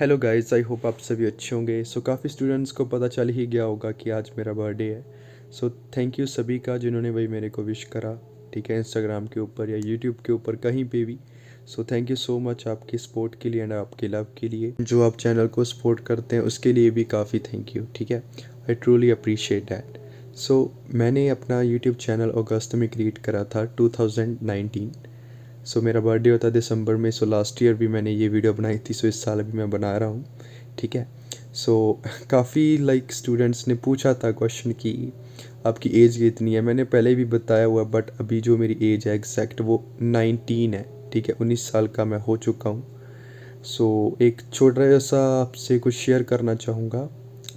Hello guys I hope आप सभी अच्छे होंगे सो so, काफ़ी स्टूडेंट्स को पता चल ही गया होगा कि आज मेरा बर्थडे है सो थैंक यू सभी का जिन्होंने भाई मेरे को विश करा ठीक है इंस्टाग्राम के ऊपर या यूट्यूब के ऊपर कहीं पे भी so thank you so much आपकी सपोर्ट के लिए एंड आपके लव के लिए जो आप चैनल को सपोर्ट करते हैं उसके लिए भी काफ़ी थैंक यू ठीक है I truly appreciate that so मैंने अपना यूट्यूब चैनल अगस्त में क्रिएट करा था टू सो मेरा बर्थडे होता दिसंबर में सो लास्ट ईयर भी मैंने ये वीडियो बनाई थी सो इस साल भी मैं बना रहा हूँ ठीक है सो so, काफ़ी लाइक like, स्टूडेंट्स ने पूछा था क्वेश्चन कि आपकी एज कितनी है मैंने पहले भी बताया हुआ बट अभी जो मेरी एज है एग्जैक्ट वो नाइनटीन है ठीक है उन्नीस साल का मैं हो चुका हूँ सो so, एक छोटा सा आपसे कुछ शेयर करना चाहूँगा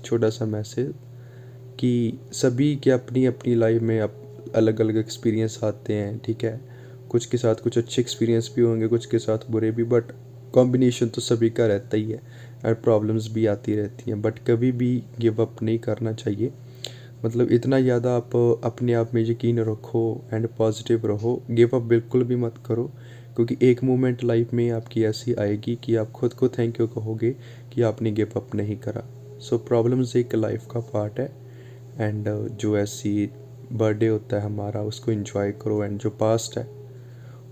छोटा सा मैसेज कि सभी के अपनी अपनी लाइफ में अप अलग अलग एक्सपीरियंस आते हैं ठीक है कुछ के साथ कुछ अच्छे एक्सपीरियंस भी होंगे कुछ के साथ बुरे भी बट कॉम्बिनेशन तो सभी का रहता ही है एंड प्रॉब्लम्स भी आती रहती हैं बट कभी भी गिव अप नहीं करना चाहिए मतलब इतना ज़्यादा आप अपने आप में यकीन रखो एंड पॉजिटिव रहो गिव अप बिल्कुल भी मत करो क्योंकि एक मोमेंट लाइफ में आपकी ऐसी आएगी कि आप खुद को थैंक यू कहोगे कि आपने गिव अप नहीं करा सो so, प्रॉब्लम्स एक लाइफ का पार्ट है एंड जो ऐसी बर्थडे होता है हमारा उसको इन्जॉय करो एंड जो पास्ट है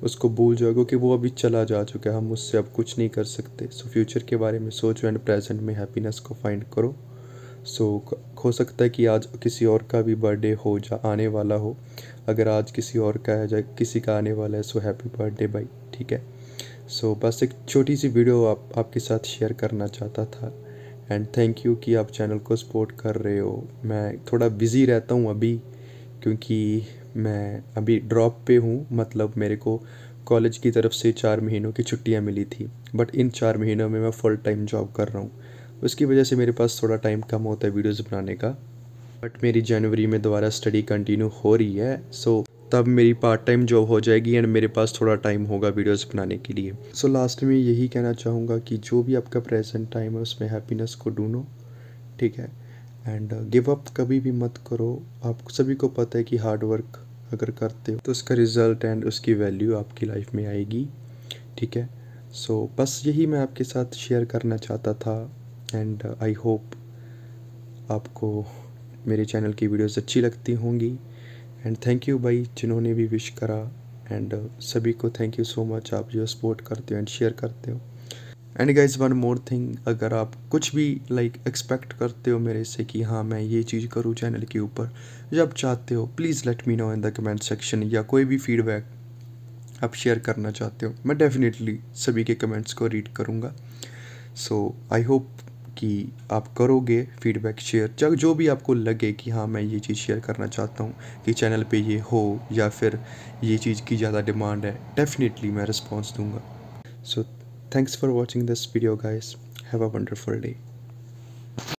उसको भूल जाओ कि वो अभी चला जा चुका है हम उससे अब कुछ नहीं कर सकते सो फ्यूचर के बारे में सोचो एंड प्रेजेंट में हैप्पीनेस को फाइंड करो सो so, हो सकता है कि आज किसी और का भी बर्थडे हो जा आने वाला हो अगर आज किसी और का है या किसी का आने वाला है सो हैप्पी बर्थडे भाई ठीक है सो so, बस एक छोटी सी वीडियो आप आपके साथ शेयर करना चाहता था एंड थैंक यू कि आप चैनल को सपोर्ट कर रहे हो मैं थोड़ा बिज़ी रहता हूँ अभी क्योंकि मैं अभी ड्रॉप पे हूँ मतलब मेरे को कॉलेज की तरफ से चार महीनों की छुट्टियाँ मिली थी बट इन चार महीनों में मैं फुल टाइम जॉब कर रहा हूँ उसकी वजह से मेरे पास थोड़ा टाइम कम होता है वीडियोज़ बनाने का बट मेरी जनवरी में दोबारा स्टडी कंटिन्यू हो रही है सो तब मेरी पार्ट टाइम जॉब हो जाएगी एंड मेरे पास थोड़ा टाइम होगा वीडियोस बनाने के लिए सो so, लास्ट में यही कहना चाहूँगा कि जो भी आपका प्रेजेंट टाइम है उसमें हैप्पीनेस को ढूंढो ठीक है एंड गिव अप कभी भी मत करो आप सभी को पता है कि हार्ड वर्क अगर करते हो तो उसका रिज़ल्ट एंड उसकी वैल्यू आपकी लाइफ में आएगी ठीक है सो so, बस यही मैं आपके साथ शेयर करना चाहता था एंड आई होप आपको मेरे चैनल की वीडियोस अच्छी लगती होंगी एंड थैंक यू भाई जिन्होंने भी विश करा एंड uh, सभी को थैंक यू सो मच आप जो सपोर्ट करते हो एंड शेयर करते हो and guys one more thing अगर आप कुछ भी लाइक like, एक्सपेक्ट करते हो मेरे से कि हाँ मैं ये चीज़ करूँ चैनल के ऊपर जब चाहते हो please let me know in the comment section या कोई भी फीडबैक आप शेयर करना चाहते हो मैं डेफिनेटली सभी के कमेंट्स को रीड करूँगा सो आई होप कि आप करोगे फीडबैक शेयर चाहे जो भी आपको लगे कि हाँ मैं ये चीज़ शेयर करना चाहता हूँ कि चैनल पे ये हो या फिर ये चीज़ की ज़्यादा डिमांड है डेफिनेटली मैं रिस्पॉन्स दूँगा सो so, Thanks for watching this video guys. Have a wonderful day.